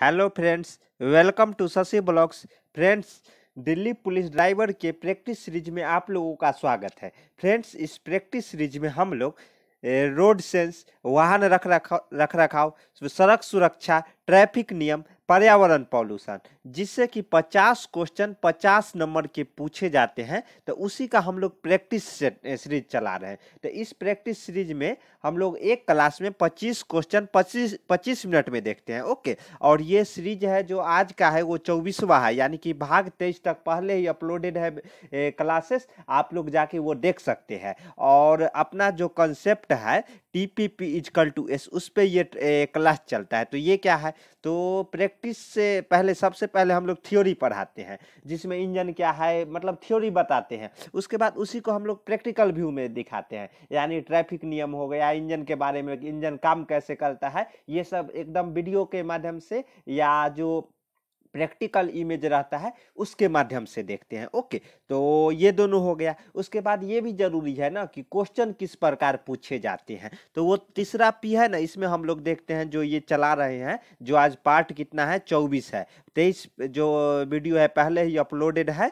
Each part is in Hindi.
hello friends welcome to Shashi blogs friends Delhi police driver के प्रैक्टिस सीरीज में आप लोगों का स्वागत है फ्रेंड्स इस प्रैक्टिस सीरीज में हम लोग रोड सेंस वाहन रख रखा रख रखाव सड़क सुरक्षा ट्रैफिक नियम पर्यावरण पॉल्यूशन जिससे कि 50 क्वेश्चन 50 नंबर के पूछे जाते हैं तो उसी का हम लोग प्रैक्टिस सीरीज चला रहे हैं तो इस प्रैक्टिस सीरीज में हम लोग एक क्लास में 25 क्वेश्चन 25 25 मिनट में देखते हैं ओके और ये सीरीज है जो आज का है वो चौबीसवा है यानी कि भाग तेईस तक पहले ही अपलोडेड है क्लासेस आप लोग जाके वो देख सकते हैं और अपना जो कंसेप्ट है T P P equal to S उस पर ये क्लास चलता है तो ये क्या है तो प्रैक्टिस से पहले सबसे पहले हम लोग थ्योरी पढ़ाते हैं जिसमें इंजन क्या है मतलब थ्योरी बताते हैं उसके बाद उसी को हम लोग प्रैक्टिकल व्यू में दिखाते हैं यानी ट्रैफिक नियम हो गया इंजन के बारे में इंजन काम कैसे करता है ये सब एकदम वीडियो के माध्यम से या जो प्रैक्टिकल इमेज रहता है उसके माध्यम से देखते हैं ओके तो ये दोनों हो गया उसके बाद ये भी जरूरी है ना कि क्वेश्चन किस प्रकार पूछे जाते हैं तो वो तीसरा पी है ना इसमें हम लोग देखते हैं जो ये चला रहे हैं जो आज पार्ट कितना है चौबीस है तेईस जो वीडियो है पहले ही अपलोडेड है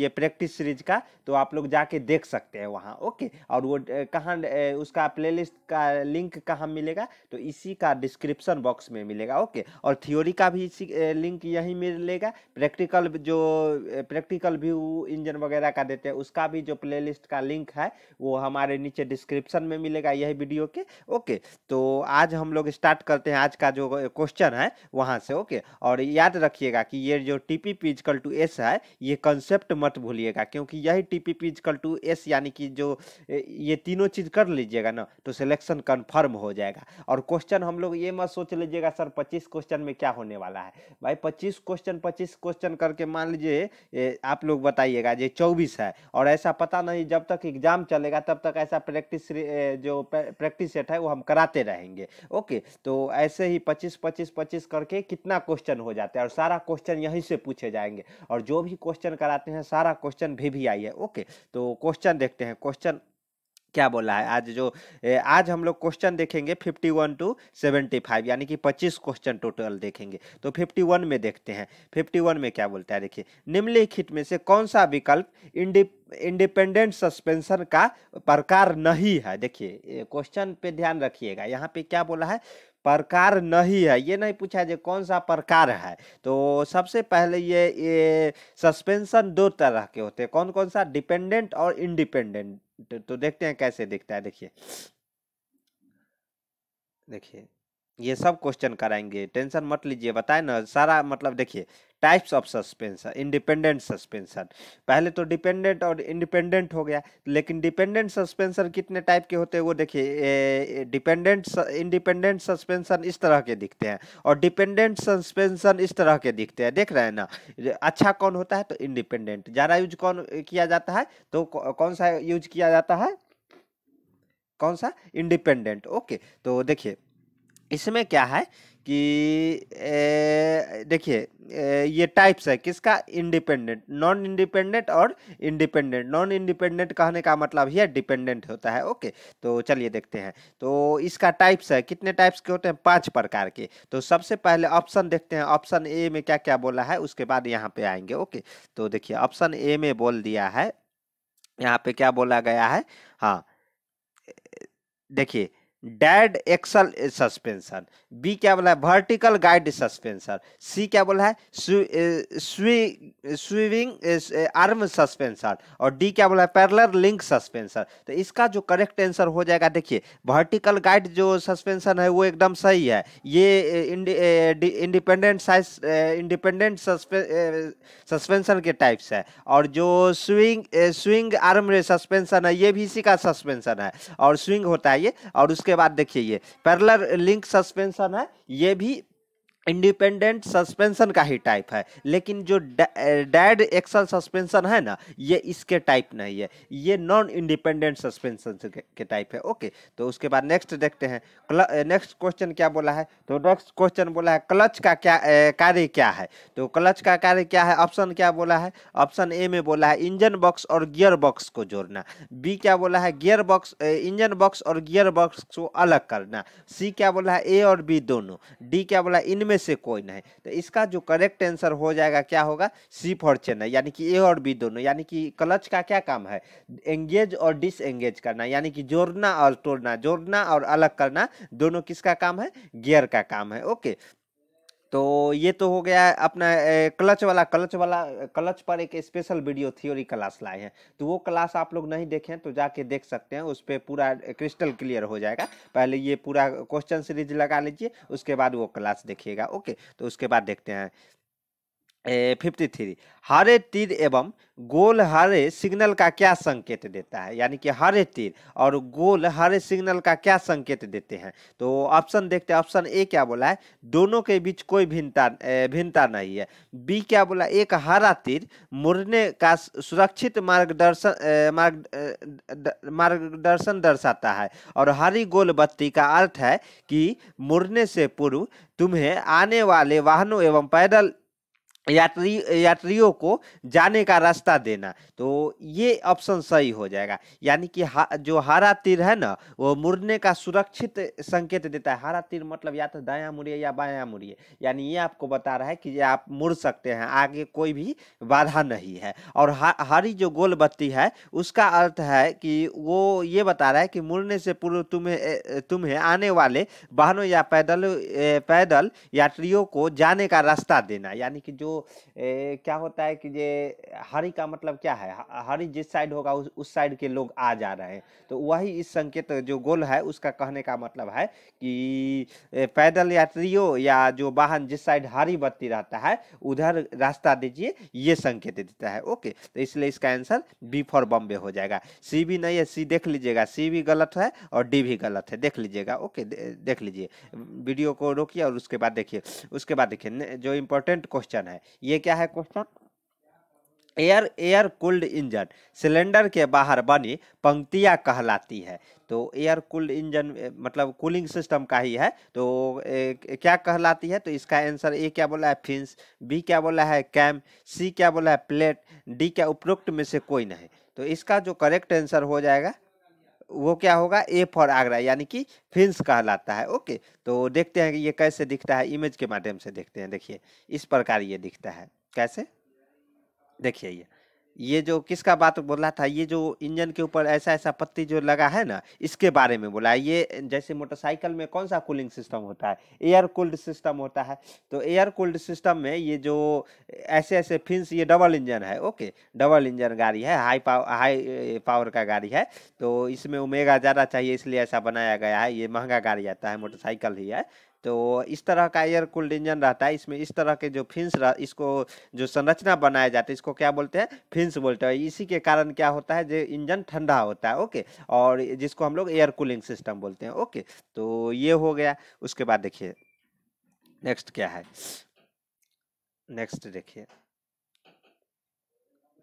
ये प्रैक्टिस सीरीज का तो आप लोग जाके देख सकते हैं वहाँ ओके और वो कहाँ उसका प्लेलिस्ट का लिंक कहाँ मिलेगा तो इसी का डिस्क्रिप्शन बॉक्स में मिलेगा ओके और थ्योरी का भी इसी लिंक कि यही मिलेगा प्रैक्टिकल जो प्रैक्टिकल व्यू इंजन वगैरह का देते हैं उसका भी जो प्लेलिस्ट का लिंक है वो हमारे नीचे डिस्क्रिप्शन में मिलेगा यही वीडियो के ओके तो आज हम लोग स्टार्ट करते हैं आज का जो क्वेश्चन है वहाँ से ओके और याद रखिएगा कि ये जो T P P equal to S है ये कंसेप्ट मत भूलिएगा क्योंकि यही T P P equal to S यानी कि जो ये तीनों चीज़ कर लीजिएगा ना तो सिलेक्शन कन्फर्म हो जाएगा और क्वेश्चन हम लोग ये मत सोच लीजिएगा सर पच्चीस क्वेश्चन में क्या होने वाला है भाई पच्चीस 25 क्वेश्चन 25 क्वेश्चन करके मान लीजिए आप लोग बताइएगा ये 24 है और ऐसा पता नहीं जब तक एग्जाम चलेगा तब तक ऐसा प्रैक्टिस जो प्रैक्टिस सेट है वो हम कराते रहेंगे ओके तो ऐसे ही 25 25 25 करके कितना क्वेश्चन हो जाता है और सारा क्वेश्चन यहीं से पूछे जाएंगे और जो भी क्वेश्चन कराते हैं सारा क्वेश्चन भी भी आई है ओके तो क्वेश्चन देखते हैं क्वेश्चन क्या बोला है आज जो आज हम लोग क्वेश्चन देखेंगे 51 टू 75 यानी कि 25 क्वेश्चन टोटल देखेंगे तो 51 में देखते हैं 51 में क्या बोलता है देखिए निम्नलिखित में से कौन सा विकल्प इंडिपेंडेंट सस्पेंशन का प्रकार नहीं है देखिए क्वेश्चन पे ध्यान रखिएगा यहाँ पे क्या बोला है प्रकार नहीं है ये नहीं पूछा जो कौन सा प्रकार है तो सबसे पहले ये ये सस्पेंशन दो तरह के होते हैं कौन कौन सा डिपेंडेंट और इंडिपेंडेंट तो, तो देखते हैं कैसे दिखता है देखिए देखिए ये सब क्वेश्चन कराएंगे टेंशन मत लीजिए बताए ना सारा मतलब देखिए types of suspension independent suspension पहले तो डिपेंडेंट और इंडिपेंडेंट हो गया लेकिन डिपेंडेंट सस्पेंशन कितने टाइप के होते हैं वो देखिए डिपेंडेंट इंडिपेंडेंट सस्पेंशन इस तरह के दिखते हैं और डिपेंडेंट सस्पेंशन इस तरह के दिखते हैं देख रहे हैं ना अच्छा कौन होता है तो इंडिपेंडेंट ज़्यादा यूज कौन किया जाता है तो कौन सा यूज किया जाता है कौन सा इंडिपेंडेंट ओके तो देखिए इसमें क्या है कि देखिए ये टाइप्स है किसका इंडिपेंडेंट नॉन इंडिपेंडेंट और इंडिपेंडेंट नॉन इंडिपेंडेंट कहने का मतलब ही है डिपेंडेंट होता है ओके तो चलिए देखते हैं तो इसका टाइप्स है कितने टाइप्स के होते हैं पांच प्रकार के तो सबसे पहले ऑप्शन देखते हैं ऑप्शन ए में क्या क्या बोला है उसके बाद यहाँ पे आएंगे ओके तो देखिए ऑप्शन ए में बोल दिया है यहाँ पे क्या बोला गया है हाँ देखिए डेड एक्सल सस्पेंशन बी क्या बोला है वर्टिकल गाइड सस्पेंशन सी क्या बोला है स्विविंग आर्म सस्पेंशन और डी क्या बोला है पैरलर लिंक सस्पेंशन तो इसका जो करेक्ट आंसर हो जाएगा देखिए वर्टिकल गाइड जो सस्पेंशन है वो एकदम सही है ये इंडिपेंडेंट साइज इंडिपेंडेंट सस्पेंशन के टाइप्स है और जो स्विंग स्विंग आर्म सस्पेंशन है ये भी इसी का सस्पेंशन है और स्विंग होता है ये और उसका उसके बाद देखिए ये पैरलर लिंक सस्पेंशन है ये भी इंडिपेंडेंट सस्पेंशन का ही टाइप है लेकिन जो डैड एक्सल सस्पेंशन है ना ये इसके टाइप नहीं है ये नॉन इंडिपेंडेंट सस्पेंशन के, टाइप है ओके तो उसके बाद नेक्स्ट देखते हैं नेक्स्ट क्वेश्चन क्या बोला है तो नेक्स्ट क्वेश्चन बोला है क्लच का क्या कार्य क्या है तो क्लच का कार्य क्या है ऑप्शन क्या बोला है ऑप्शन ए में बोला है इंजन बॉक्स और गियर बॉक्स को जोड़ना बी क्या बोला है गियर बॉक्स इंजन बॉक्स और गियर बॉक्स को अलग करना सी क्या बोला है ए और बी दोनों डी क्या बोला इनमें से कोई नहीं तो इसका जो करेक्ट आंसर हो जाएगा क्या होगा सी फॉर चेन्नई यानी कि ए और बी दोनों यानी कि क्लच का क्या काम है एंगेज और डिसएंगेज करना यानी कि जोड़ना और तोड़ना जोड़ना और अलग करना दोनों किसका काम है गियर का काम है ओके तो ये तो हो गया अपना क्लच वाला क्लच वाला क्लच पर एक स्पेशल वीडियो थियोरी क्लास लाए हैं तो वो क्लास आप लोग नहीं देखें तो जाके देख सकते हैं उस पर पूरा क्रिस्टल क्लियर हो जाएगा पहले ये पूरा क्वेश्चन सीरीज लगा लीजिए उसके बाद वो क्लास देखिएगा ओके तो उसके बाद देखते हैं फिफ्टी थ्री हरे तीर एवं गोल हरे सिग्नल का क्या संकेत देता है यानी कि हरे तीर और गोल हरे सिग्नल का क्या संकेत देते हैं तो ऑप्शन देखते हैं ऑप्शन ए क्या बोला है दोनों के बीच कोई भिन्नता भिन्नता नहीं है बी क्या बोला एक हरा तीर मुड़ने का सुरक्षित मार्गदर्शन मार्ग मार्गदर्शन दर्शाता है और हरी गोल बत्ती का अर्थ है कि मुड़ने से पूर्व तुम्हें आने वाले वाहनों एवं पैदल यात्री यात्रियों को जाने का रास्ता देना तो ये ऑप्शन सही हो जाएगा यानी कि हा, जो हरा तीर है ना वो मुड़ने का सुरक्षित संकेत देता है हरा तीर मतलब या तो दाया मुड़िए या बाया मुड़िए यानी ये आपको बता रहा है कि आप मुड़ सकते हैं आगे कोई भी बाधा नहीं है और हरी जो गोल बत्ती है उसका अर्थ है कि वो ये बता रहा है कि मुड़ने से पूर्व तुम्हें तुम्हें आने वाले वाहनों या पैदल पैदल यात्रियों को जाने का रास्ता देना यानी कि जो ए, क्या होता है कि ये हरी का मतलब क्या है हरी जिस साइड होगा उस उस साइड के लोग आ जा रहे हैं तो वही इस संकेत जो गोल है उसका कहने का मतलब है कि पैदल यात्रियों या जो वाहन जिस साइड हरी बत्ती रहता है उधर रास्ता दीजिए ये संकेत देता है ओके तो इसलिए इसका आंसर बी फॉर बॉम्बे हो जाएगा सी भी नहीं है सी देख लीजिएगा सी भी गलत है और डी भी गलत है देख लीजिएगा ओके दे, देख लीजिए वीडियो को रोकिए और उसके बाद देखिए उसके बाद देखिए जो इंपॉर्टेंट क्वेश्चन है ये क्या है question air air cooled engine cylinder के बाहर बनी पंक्तियाँ कहलाती है तो एयर कूल्ड इंजन मतलब कूलिंग सिस्टम का ही है तो ए, क्या कहलाती है तो इसका आंसर ए क्या बोला है फिंस बी क्या बोला है कैम सी क्या बोला है प्लेट डी क्या उपरोक्त में से कोई नहीं तो इसका जो करेक्ट आंसर हो जाएगा वो क्या होगा ए फॉर आगरा यानी कि फिंस कहलाता है ओके तो देखते हैं कि ये कैसे दिखता है इमेज के माध्यम से देखते हैं देखिए इस प्रकार ये दिखता है कैसे देखिए ये ये जो किसका बात बोल रहा था ये जो इंजन के ऊपर ऐसा ऐसा पत्ती जो लगा है ना इसके बारे में बोला ये जैसे मोटरसाइकिल में कौन सा कूलिंग सिस्टम होता है एयर कूल्ड सिस्टम होता है तो एयर कूल्ड सिस्टम में ये जो ऐसे ऐसे फिंस ये डबल इंजन है ओके डबल इंजन गाड़ी है हाई पाव हाई पावर का गाड़ी है तो इसमें उमेगा ज़्यादा चाहिए इसलिए ऐसा बनाया गया है ये महंगा गाड़ी आता है मोटरसाइकिल ही है तो इस तरह का एयर कूल्ड इंजन रहता है इसमें इस तरह के जो फिंस इसको जो संरचना बनाया जाता है इसको क्या बोलते हैं फिंस बोलते हैं इसी के कारण क्या होता है जो इंजन ठंडा होता है ओके और जिसको हम लोग एयर कूलिंग सिस्टम बोलते हैं ओके तो ये हो गया उसके बाद देखिए नेक्स्ट क्या है नेक्स्ट देखिए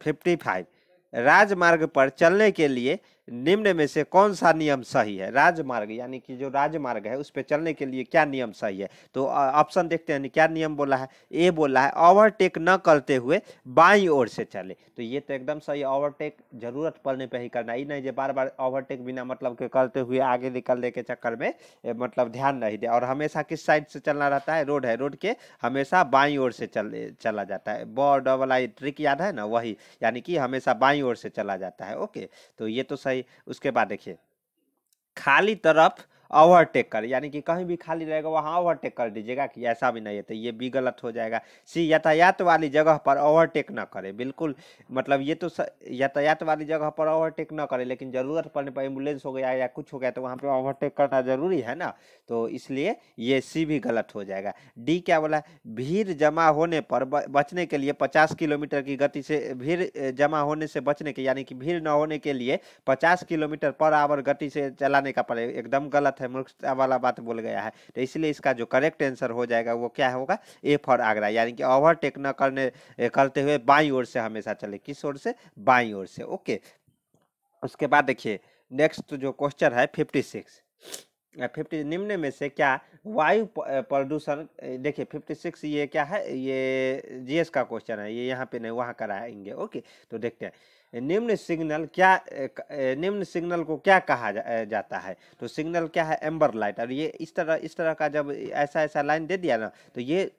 फिफ्टी फाइव राजमार्ग पर चलने के लिए निम्न में से कौन सा नियम सही है राजमार्ग यानी कि जो राजमार्ग है उस पर चलने के लिए क्या नियम सही है तो ऑप्शन देखते हैं क्या नियम बोला है ए बोला है ओवरटेक न करते हुए बाई ओर से चले तो ये तो एकदम सही ओवरटेक जरूरत पड़ने पर ही करना ही नहीं जो बार बार ओवरटेक बिना मतलब के करते हुए आगे निकलने के चक्कर में मतलब ध्यान नहीं दे और हमेशा किस साइड से चलना रहता है रोड है रोड के हमेशा बाई ओर से चल चला जाता है बॉर्डर वाला ट्रिक याद है ना वही यानी कि हमेशा बाई ओर से चला जाता है ओके तो ये तो सही है उसके बाद देखिए खाली तरफ ओवरटेक कर यानी कि कहीं भी खाली रहेगा वहाँ ओवरटेक कर दीजिएगा कि ऐसा भी नहीं है तो ये भी गलत हो जाएगा सी यातायात वाली जगह पर ओवरटेक ना करें बिल्कुल मतलब ये तो यातायात वाली जगह पर ओवरटेक ना करें लेकिन ज़रूरत पड़ने पर एम्बुलेंस हो गया या कुछ हो गया तो वहाँ पर ओवरटेक करना ज़रूरी है ना तो इसलिए ये सी भी गलत हो जाएगा डी क्या बोला भीड़ जमा होने पर बचने के लिए पचास किलोमीटर की गति से भीड़ जमा होने से बचने के यानी कि भीड़ न होने के लिए पचास किलोमीटर पर आवर गति से चलाने का पड़े एकदम गलत बात है मूर्खता वाला बात बोल गया है तो इसलिए इसका जो करेक्ट आंसर हो जाएगा वो क्या होगा ए फॉर आगरा यानी कि ओवरटेक न करने करते हुए बाई ओर से हमेशा चले किस ओर से बाई ओर से ओके उसके बाद देखिए नेक्स्ट जो क्वेश्चन है फिफ्टी सिक्स फिफ्टी निम्न में से क्या वायु प्रदूषण देखिए फिफ्टी सिक्स ये क्या है ये जीएस का क्वेश्चन है ये यहाँ पे नहीं वहाँ कराएंगे ओके तो देखते हैं निम्न सिग्नल क्या निम्न सिग्नल को क्या कहा जा, जाता है तो सिग्नल क्या है एम्बर लाइट और ये इस तरह इस तरह का जब ऐसा ऐसा लाइन दे दिया ना तो ये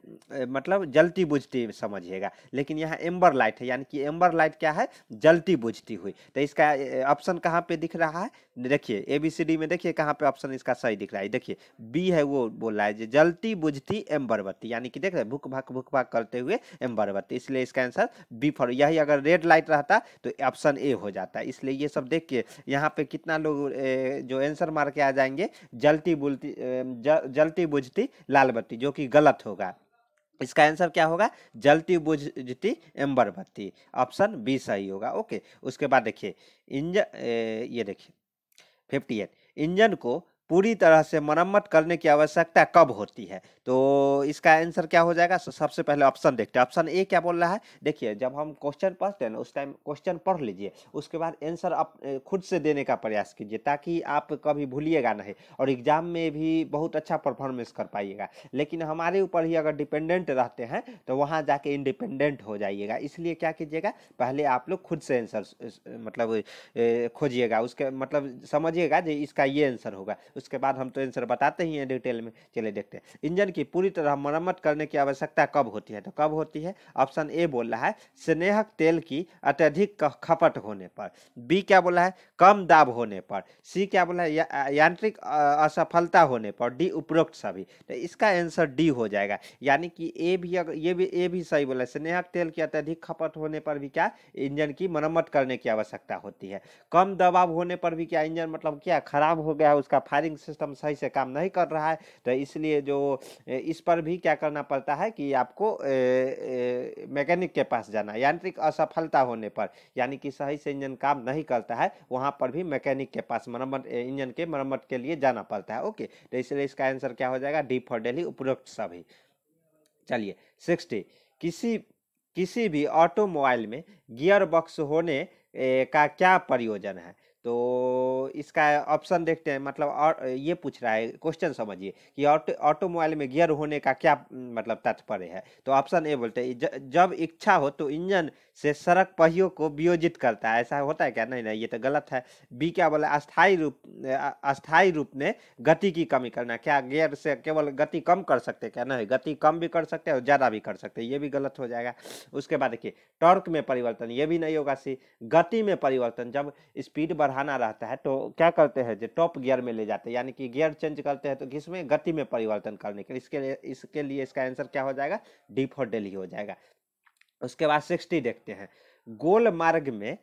मतलब जलती बुझती समझिएगा लेकिन यहाँ एम्बर लाइट है यानी कि एम्बर लाइट क्या है जलती बुझती हुई तो इसका ऑप्शन कहाँ पे दिख रहा है देखिए ए बी सी डी में देखिए कहाँ पे ऑप्शन इसका सही दिख रहा है देखिए बी है वो बोल रहा है जलती बुझती एम्बरबत्ती यानी कि देख रहे भूख भाग भूख भाग करते हुए एम्बरबत्ती इसलिए इसका आंसर बी फॉर यही अगर रेड लाइट रहता तो ऑप्शन ए हो जाता है इसलिए ये सब देख के यहाँ पे कितना लोग जो आंसर मार के आ जाएंगे जलती बुलती जलती बुझती लाल बत्ती जो कि गलत होगा इसका आंसर क्या होगा जलती बुझती एम्बर बत्ती ऑप्शन बी सही होगा ओके उसके बाद देखिए इंजन ये देखिए फिफ्टी एट इंजन को पूरी तरह से मरम्मत करने की आवश्यकता कब होती है तो इसका आंसर क्या हो जाएगा सबसे पहले ऑप्शन देखते हैं ऑप्शन ए क्या बोल रहा है देखिए जब हम क्वेश्चन पढ़ते हैं ना उस टाइम क्वेश्चन पढ़ लीजिए उसके बाद आंसर आप खुद से देने का प्रयास कीजिए ताकि आप कभी भूलिएगा नहीं और एग्जाम में भी बहुत अच्छा परफॉर्मेंस कर पाइएगा लेकिन हमारे ऊपर ही अगर डिपेंडेंट रहते हैं तो वहाँ जाके इंडिपेंडेंट हो जाइएगा इसलिए क्या कीजिएगा पहले आप लोग खुद से आंसर मतलब खोजिएगा उसके मतलब समझिएगा जो इसका ये आंसर होगा उसके बाद हम तो आंसर बताते ही हैं डिटेल में चले देखते हैं इंजन की पूरी तरह मरम्मत करने की आवश्यकता कब होती है तो कब होती है ऑप्शन ए बोल रहा है स्नेहक तेल की अत्यधिक खपत होने पर बी क्या बोला है कम दाब होने पर सी क्या बोला है यांत्रिक असफलता होने पर डी उपरोक्त सभी तो इसका आंसर डी हो जाएगा यानी कि ए भी अगर ये भी ए भी सही बोला स्नेहक तेल की अत्यधिक खपत होने पर भी क्या इंजन की मरम्मत करने की आवश्यकता होती है कम दबाव होने पर भी क्या इंजन मतलब क्या खराब हो गया उसका फायदा फायरिंग सिस्टम सही से काम नहीं कर रहा है तो इसलिए जो इस पर भी क्या करना पड़ता है कि आपको मैकेनिक के पास जाना यांत्रिक असफलता होने पर यानी कि सही से इंजन काम नहीं करता है वहाँ पर भी मैकेनिक के पास मरम्मत इंजन के मरम्मत के लिए जाना पड़ता है ओके तो इसलिए इसका आंसर क्या हो जाएगा डी फॉर डेली उपरोक्त सभी चलिए सिक्सटी किसी किसी भी ऑटोमोबाइल में गियर बॉक्स होने का क्या प्रयोजन है तो इसका ऑप्शन देखते हैं मतलब और ये पूछ रहा है क्वेश्चन समझिए कि ऑटोमोबाइल में गियर होने का क्या मतलब तात्पर्य है तो ऑप्शन ए बोलते हैं जब इच्छा हो तो इंजन से सड़क पहियों को वियोजित करता है ऐसा होता है क्या नहीं नहीं ये तो गलत है बी क्या बोला अस्थायी रूप अस्थायी रूप में गति की कमी करना क्या गेयर से केवल गति कम कर सकते क्या नहीं गति कम भी कर सकते और ज़्यादा भी कर सकते ये भी गलत हो जाएगा उसके बाद देखिए टॉर्क में परिवर्तन ये भी नहीं होगा सी गति में परिवर्तन जब स्पीड बढ़ाना रहता है तो क्या करते हैं जो टॉप गियर में ले जाते हैं यानी कि गियर चेंज करते हैं तो किसमें गति में परिवर्तन करने के लिए इसके लिए इसके लिए इसका आंसर क्या हो जाएगा डी फॉर डेली हो जाएगा उसके बाद सिक्सटी देखते हैं गोल मार्ग में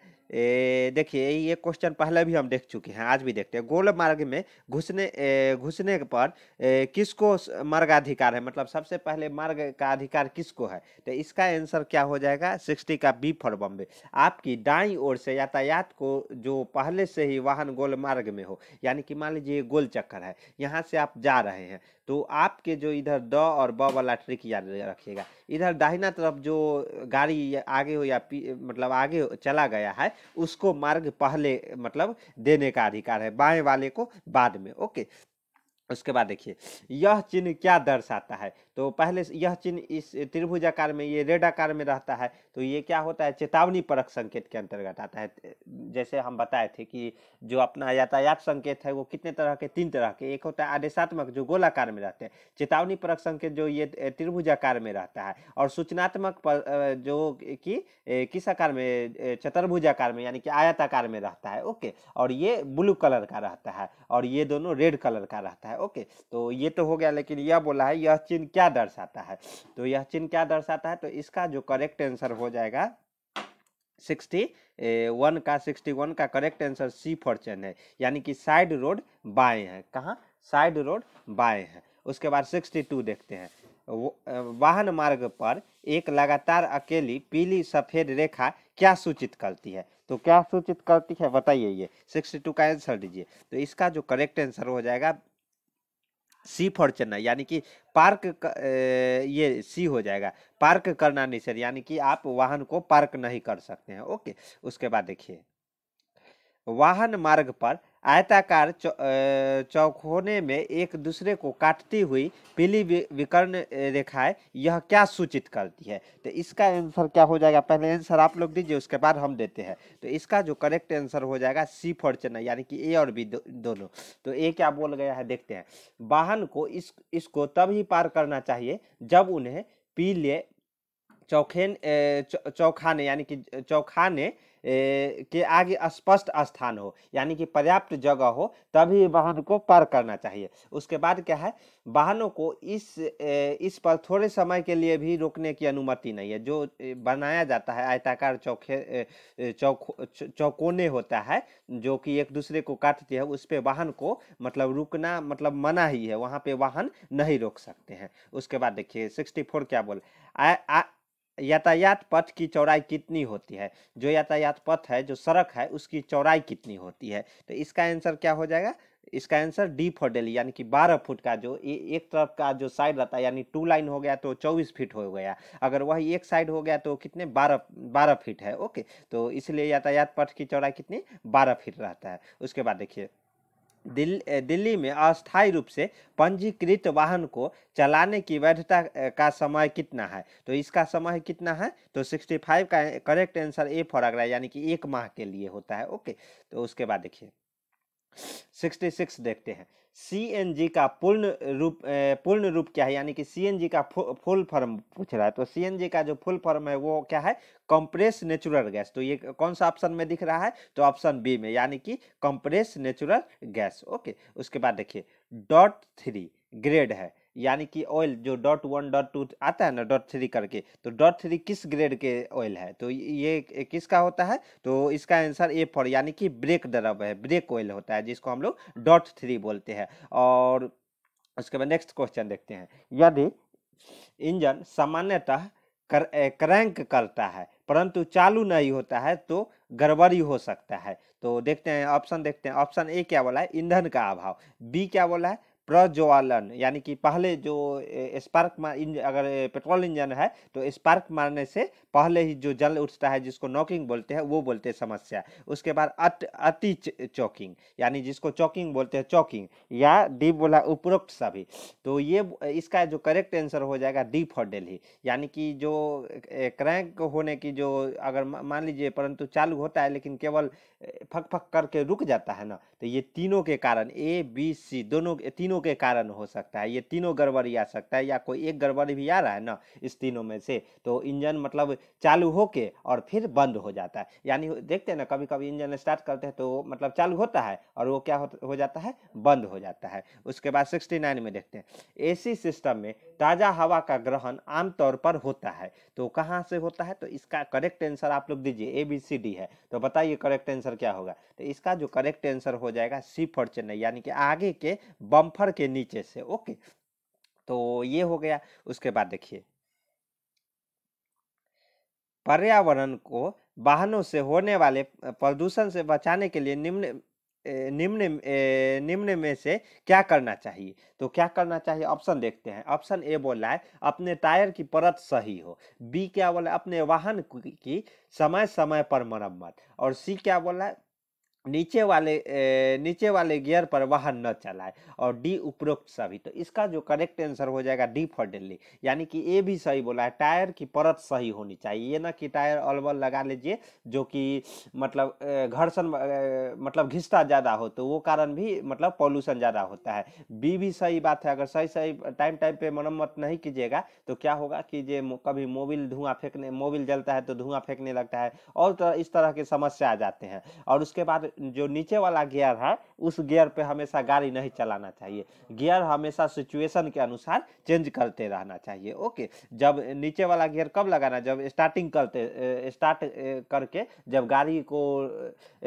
देखिए ये क्वेश्चन पहले भी हम देख चुके हैं आज भी देखते हैं गोल मार्ग में घुसने घुसने पर ए, किसको मार्गाधिकार है मतलब सबसे पहले मार्ग का अधिकार किसको है तो इसका आंसर क्या हो जाएगा सिक्सटी का बी फॉर बॉम्बे आपकी दाई ओर से यातायात को जो पहले से ही वाहन गोल मार्ग में हो यानी कि मान लीजिए गोल चक्कर है यहाँ से आप जा रहे हैं तो आपके जो इधर द और ब वाला ट्रिक याद रखिएगा इधर दाहिना तरफ जो गाड़ी आगे हो या मतलब आगे हो, चला गया है उसको मार्ग पहले मतलब देने का अधिकार है बाएं वाले को बाद में ओके उसके बाद देखिए यह चिन्ह क्या दर्शाता है तो पहले यह चिन्ह इस त्रिभुजाकार में ये रेड आकार में रहता है तो ये क्या होता है चेतावनी परक संकेत के अंतर्गत आता है जैसे हम बताए थे कि जो अपना यातायात संकेत है वो कितने तरह के तीन तरह के एक होता है आदेशात्मक जो गोलाकार में रहते हैं चेतावनी परक संकेत जो ये त्रिभुज आकार में रहता है और सूचनात्मक पर जो कि किस आकार में चतुर्भुज आकार में यानी कि आयताकार में रहता है ओके और ये ब्लू कलर का रहता है और ये दोनों रेड कलर का रहता है ओके तो ये तो हो गया लेकिन यह बोला है यह चिन्ह क्या क्या दर्शाता है तो यह चिन्ह क्या दर्शाता है तो इसका जो करेक्ट आंसर हो जाएगा सिक्सटी वन का सिक्सटी वन का करेक्ट आंसर सी फॉर्चन है यानी कि साइड रोड बाएं है कहाँ साइड रोड बाएं है उसके बाद सिक्सटी टू देखते हैं वाहन मार्ग पर एक लगातार अकेली पीली सफेद रेखा क्या सूचित करती है तो क्या सूचित करती है बताइए ये सिक्सटी टू का आंसर दीजिए तो इसका जो करेक्ट आंसर हो जाएगा सी फॉर चेन्नई यानी कि पार्क ये सी हो जाएगा पार्क करना निषेध यानी कि आप वाहन को पार्क नहीं कर सकते हैं ओके उसके बाद देखिए वाहन मार्ग पर आयताकार चौकोने में एक दूसरे को काटती हुई पीली विकर्ण रेखाएं यह क्या सूचित करती है तो इसका आंसर क्या हो जाएगा पहले आंसर आप लोग दीजिए उसके बाद हम देते हैं तो इसका जो करेक्ट आंसर हो जाएगा सी फॉर चेन्नई यानी कि ए और बी दो, दोनों तो ए क्या बोल गया है देखते हैं वाहन को इस इसको तब ही पार करना चाहिए जब उन्हें पीले चौखेन चौखाने यानी कि चौखाने के आगे स्पष्ट स्थान हो यानी कि पर्याप्त जगह हो तभी वाहन को पार करना चाहिए उसके बाद क्या है वाहनों को इस इस पर थोड़े समय के लिए भी रोकने की अनुमति नहीं है जो बनाया जाता है आयताकार चौखे चौक चौकोने होता है जो कि एक दूसरे को काटती है उस पर वाहन को मतलब रुकना मतलब मना ही है वहाँ पे वाहन नहीं रोक सकते हैं उसके बाद देखिए सिक्सटी फोर क्या बोल आ, आ, यातायात पथ की चौड़ाई कितनी होती है जो यातायात पथ है जो सड़क है उसकी चौड़ाई कितनी होती है तो इसका आंसर क्या हो जाएगा इसका आंसर डी फॉर डेली यानी कि 12 फुट का जो ए, एक तरफ का जो साइड रहता है यानी टू लाइन हो गया तो 24 फीट हो गया अगर वही एक साइड हो गया तो कितने 12 12 फीट है ओके तो इसलिए यातायात पथ की चौड़ाई कितनी 12 फीट रहता है उसके बाद देखिए दिल, दिल्ली में अस्थायी रूप से पंजीकृत वाहन को चलाने की वैधता का समय कितना है तो इसका समय कितना है तो 65 का correct answer A for Agra यानी कि एक माह के लिए होता है ओके तो उसके बाद देखिए 66 देखते हैं सी का पूर्ण रूप पूर्ण रूप क्या है यानी कि सी का फुल फॉर्म पूछ रहा है तो सी का जो फुल फॉर्म है वो क्या है कंप्रेस नेचुरल गैस तो ये कौन सा ऑप्शन में दिख रहा है तो ऑप्शन बी में यानी कि कंप्रेस नेचुरल गैस ओके उसके बाद देखिए डॉट थ्री ग्रेड है यानी कि ऑयल जो डॉट वन डॉट टू आता है ना डॉट थ्री करके तो डॉट थ्री किस ग्रेड के ऑयल है तो ये किसका होता है तो इसका आंसर ए फॉर यानी कि ब्रेक द्रव है ब्रेक ऑयल होता है जिसको हम लोग डॉट थ्री बोलते हैं और उसके बाद नेक्स्ट क्वेश्चन देखते हैं यदि इंजन सामान्यतः कर, क्रैंक करता है परंतु चालू नहीं होता है तो गड़बड़ी हो सकता है तो देखते हैं ऑप्शन देखते हैं ऑप्शन ए क्या बोला है ईंधन का अभाव बी क्या बोला है प्रज्वालन यानी कि पहले जो स्पार्क मार इंज, अगर पेट्रोल इंजन है तो स्पार्क मारने से पहले ही जो जल उठता है जिसको नॉकिंग बोलते हैं वो बोलते हैं समस्या उसके बाद अत अति चौकिंग यानी जिसको चौकिंग बोलते हैं चौकिंग या डी बोला उपरोक्त सभी तो ये इसका जो करेक्ट आंसर हो जाएगा डी फॉर डेली यानी कि जो क्रैंक होने की जो अगर मान लीजिए परंतु चालू होता है लेकिन केवल फक फक करके रुक जाता है ना तो ये तीनों के कारण ए बी सी दोनों तीनों तीनों के कारण हो सकता है ये तीनों गड़बड़ी आ सकता है या कोई एक गड़बड़ी भी आ रहा है ना इस तीनों में से तो इंजन मतलब चालू होके और फिर बंद हो जाता है यानी देखते हैं ना कभी कभी इंजन स्टार्ट करते हैं तो मतलब चालू होता है और वो क्या हो, हो जाता है बंद हो जाता है उसके बाद सिक्सटी में देखते हैं ए सिस्टम में ताज़ा हवा का ग्रहण आमतौर पर होता है तो कहाँ से होता है तो इसका करेक्ट आंसर आप लोग दीजिए ए बी सी डी है तो बताइए करेक्ट आंसर क्या होगा तो इसका जो करेक्ट आंसर हो जाएगा सी फॉर चेन्नई यानी कि आगे के बम्फर के नीचे से ओके तो ये हो गया उसके बाद देखिए पर्यावरण को वाहनों से होने वाले प्रदूषण से बचाने के लिए निम्न निम्न निम्न में से क्या करना चाहिए तो क्या करना चाहिए ऑप्शन देखते हैं ऑप्शन ए बोला है अपने टायर की परत सही हो बी क्या बोला है अपने वाहन की समय समय पर मरम्मत और सी क्या बोला है नीचे वाले ए, नीचे वाले गियर पर वाहन न चलाए और डी उपरोक्त सभी तो इसका जो करेक्ट आंसर हो जाएगा डी फॉर फॉर्डेनली यानी कि ए भी सही बोला है टायर की परत सही होनी चाहिए ये ना कि टायर अलबल लगा लीजिए जो कि मतलब घर्षण मतलब घिसता ज़्यादा हो तो वो कारण भी मतलब पॉल्यूशन ज़्यादा होता है बी भी सही बात है अगर सही सही टाइम टाइम पर मरम्मत नहीं कीजिएगा तो क्या होगा कि जे कभी मोबिल धुआँ फेंकने मोबिल जलता है तो धुआँ फेंकने लगता है और तो इस तरह की समस्या आ जाते हैं और उसके बाद जो नीचे वाला गियर है उस गियर पे हमेशा गाड़ी नहीं चलाना चाहिए गियर हमेशा सिचुएशन के अनुसार चेंज करते रहना चाहिए ओके जब नीचे वाला गियर कब लगाना जब स्टार्टिंग करते स्टार्ट करके जब गाड़ी को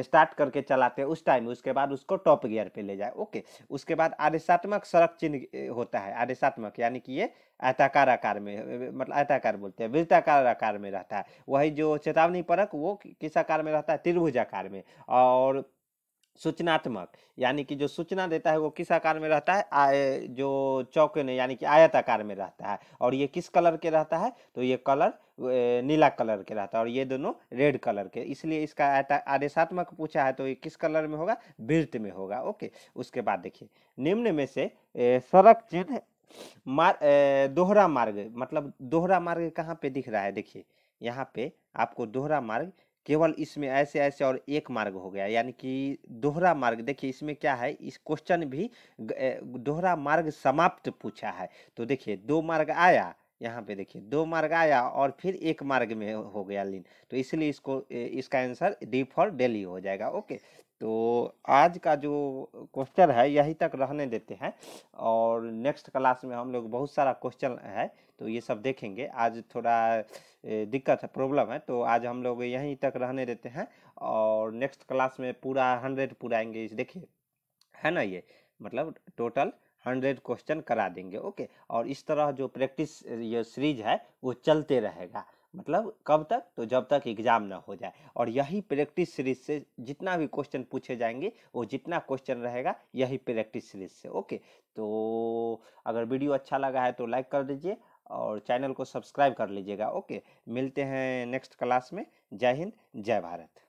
स्टार्ट करके चलाते उस टाइम उसके बाद उसको टॉप गियर पे ले जाए ओके उसके बाद आदेशात्मक सड़क चिन्ह होता है आदेशात्मक यानी कि ये आयताकार आकार में मतलब आयताकार बोलते हैं वृत्ताकार आकार में रहता है वही जो चेतावनी परक वो किस आकार में रहता है त्रिभुज आकार में और सूचनात्मक यानी कि जो सूचना देता है वो किस आकार में रहता है आ, जो ने यानी कि आयत आकार में रहता है और ये किस कलर के रहता है तो ये कलर नीला कलर के रहता है और ये दोनों रेड कलर के इसलिए इसका आयता आदेशात्मक पूछा है तो ये किस कलर में होगा वृत्त में होगा ओके उसके बाद देखिए निम्न में से सड़क चिन्ह मार दोहरा मार्ग मतलब दोहरा मार्ग कहाँ पे दिख रहा है देखिए यहाँ पे आपको दोहरा मार्ग केवल इसमें ऐसे ऐसे और एक मार्ग हो गया यानी कि दोहरा मार्ग देखिए इसमें क्या है इस क्वेश्चन भी दोहरा मार्ग समाप्त पूछा है तो देखिए दो मार्ग आया यहाँ पे देखिए दो मार्ग आया और फिर एक मार्ग में हो गया लीन तो इसलिए इसको इसका आंसर डी फॉर डेली हो जाएगा ओके तो आज का जो क्वेश्चन है यही तक रहने देते हैं और नेक्स्ट क्लास में हम लोग बहुत सारा क्वेश्चन है तो ये सब देखेंगे आज थोड़ा दिक्कत है प्रॉब्लम है तो आज हम लोग यहीं तक रहने देते हैं और नेक्स्ट क्लास में पूरा हंड्रेड पुराएंगे इस देखिए है ना ये मतलब टोटल हंड्रेड क्वेश्चन करा देंगे ओके और इस तरह जो प्रैक्टिस ये सीरीज है वो चलते रहेगा मतलब कब तक तो जब तक एग्ज़ाम ना हो जाए और यही प्रैक्टिस सीरीज से जितना भी क्वेश्चन पूछे जाएंगे वो जितना क्वेश्चन रहेगा यही प्रैक्टिस सीरीज से ओके तो अगर वीडियो अच्छा लगा है तो लाइक कर दीजिए और चैनल को सब्सक्राइब कर लीजिएगा ओके मिलते हैं नेक्स्ट क्लास में जय हिंद जय भारत